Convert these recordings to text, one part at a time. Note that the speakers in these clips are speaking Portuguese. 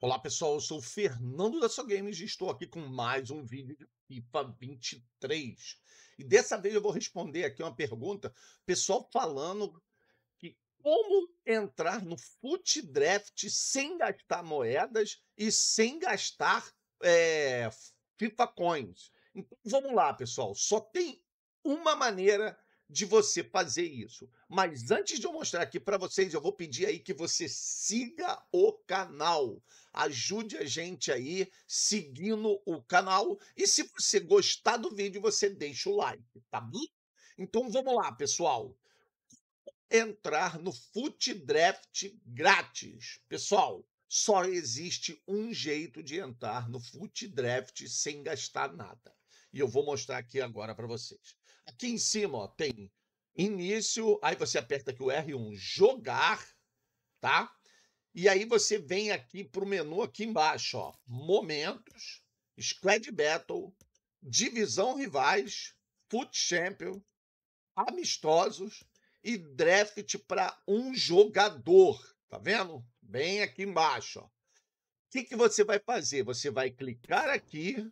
Olá pessoal, eu sou o Fernando da So Games e estou aqui com mais um vídeo de FIFA 23. E dessa vez eu vou responder aqui uma pergunta, pessoal falando que como entrar no Foot Draft sem gastar moedas e sem gastar é, FIFA Coins. Então vamos lá pessoal, só tem uma maneira de você fazer isso. Mas antes de eu mostrar aqui para vocês, eu vou pedir aí que você siga o canal. Ajude a gente aí seguindo o canal. E se você gostar do vídeo, você deixa o like, tá bom? Então vamos lá, pessoal. Entrar no Foot Draft grátis. Pessoal, só existe um jeito de entrar no Foot Draft sem gastar nada e eu vou mostrar aqui agora para vocês. Aqui em cima ó, tem início, aí você aperta aqui o R1, jogar, tá? E aí você vem aqui para o menu aqui embaixo, ó, momentos, squad battle, divisão rivais, foot champion, amistosos e draft para um jogador, tá vendo? Bem aqui embaixo, ó. O que, que você vai fazer? Você vai clicar aqui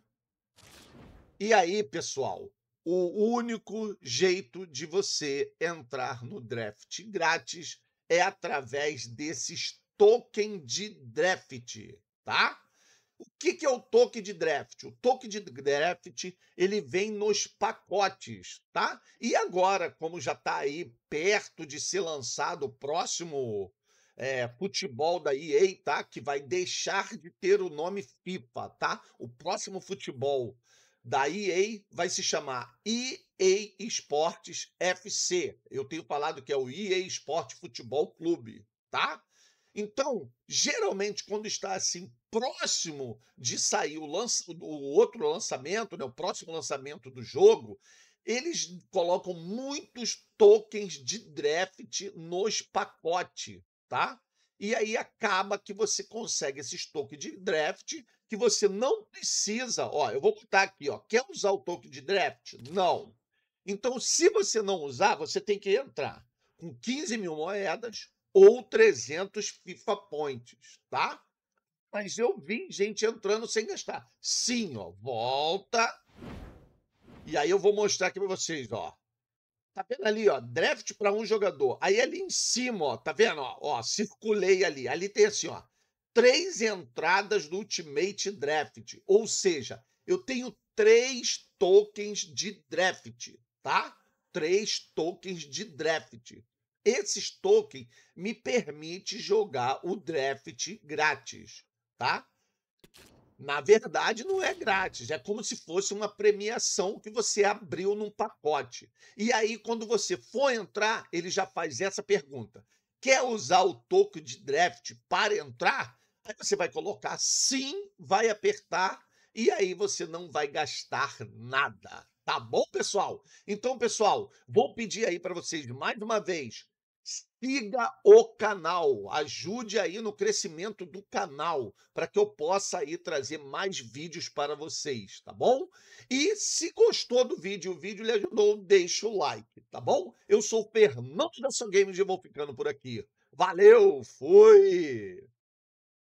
e aí, pessoal, o único jeito de você entrar no draft grátis é através desses token de draft, tá? O que, que é o token de draft? O token de draft ele vem nos pacotes, tá? E agora, como já está aí perto de ser lançado o próximo é, futebol da EA, tá? Que vai deixar de ter o nome FIFA, tá? O próximo futebol da EA vai se chamar EA Esportes FC. Eu tenho falado que é o EA Esporte Futebol Clube, tá? Então, geralmente, quando está assim próximo de sair o, lança, o outro lançamento, né, o próximo lançamento do jogo, eles colocam muitos tokens de draft nos pacotes, tá? E aí acaba que você consegue esse estoque de draft que você não precisa. Ó, eu vou botar aqui, ó. Quer usar o token de draft? Não. Então, se você não usar, você tem que entrar com 15 mil moedas ou 300 FIFA points, tá? Mas eu vi gente entrando sem gastar. Sim, ó, volta. E aí eu vou mostrar aqui para vocês, ó. Tá vendo ali, ó, draft para um jogador. Aí ali em cima, ó, tá vendo? Ó, ó, circulei ali. Ali tem assim, ó, três entradas do Ultimate Draft. Ou seja, eu tenho três tokens de draft, tá? Três tokens de draft. Esses tokens me permite jogar o draft grátis, tá? na verdade, não é grátis. É como se fosse uma premiação que você abriu num pacote. E aí, quando você for entrar, ele já faz essa pergunta: quer usar o token de draft para entrar? Aí você vai colocar sim, vai apertar, e aí você não vai gastar nada. Tá bom, pessoal? Então, pessoal, vou pedir aí para vocês mais uma vez siga o canal, ajude aí no crescimento do canal, para que eu possa aí trazer mais vídeos para vocês, tá bom? E se gostou do vídeo, o vídeo lhe ajudou, deixa o like, tá bom? Eu sou o Fernando da São Games e vou ficando por aqui. Valeu, fui!